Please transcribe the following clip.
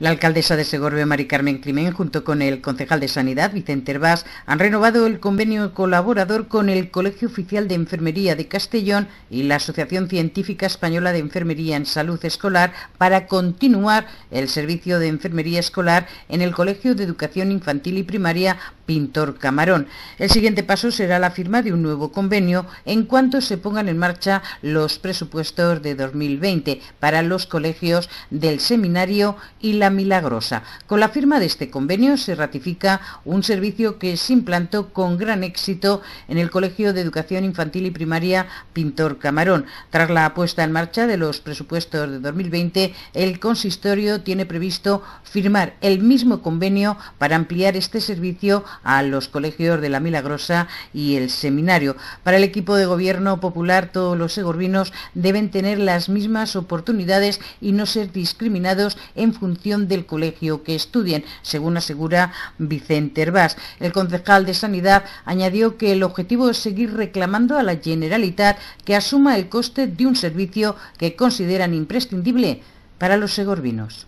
La alcaldesa de Segorbe, Mari Carmen Crimen, junto con el concejal de Sanidad, Vicente Herbás, han renovado el convenio colaborador con el Colegio Oficial de Enfermería de Castellón y la Asociación Científica Española de Enfermería en Salud Escolar para continuar el servicio de enfermería escolar en el Colegio de Educación Infantil y Primaria Pintor Camarón. El siguiente paso será la firma de un nuevo convenio en cuanto se pongan en marcha los presupuestos de 2020 para los colegios del Seminario y la Milagrosa. Con la firma de este convenio se ratifica un servicio que se implantó con gran éxito en el Colegio de Educación Infantil y Primaria Pintor Camarón. Tras la puesta en marcha de los presupuestos de 2020, el consistorio tiene previsto firmar el mismo convenio para ampliar este servicio a los colegios de la Milagrosa y el Seminario. Para el equipo de gobierno popular, todos los segorvinos deben tener las mismas oportunidades y no ser discriminados en función del colegio que estudien, según asegura Vicente Herbás. El concejal de Sanidad añadió que el objetivo es seguir reclamando a la Generalitat que asuma el coste de un servicio que consideran imprescindible para los segorvinos.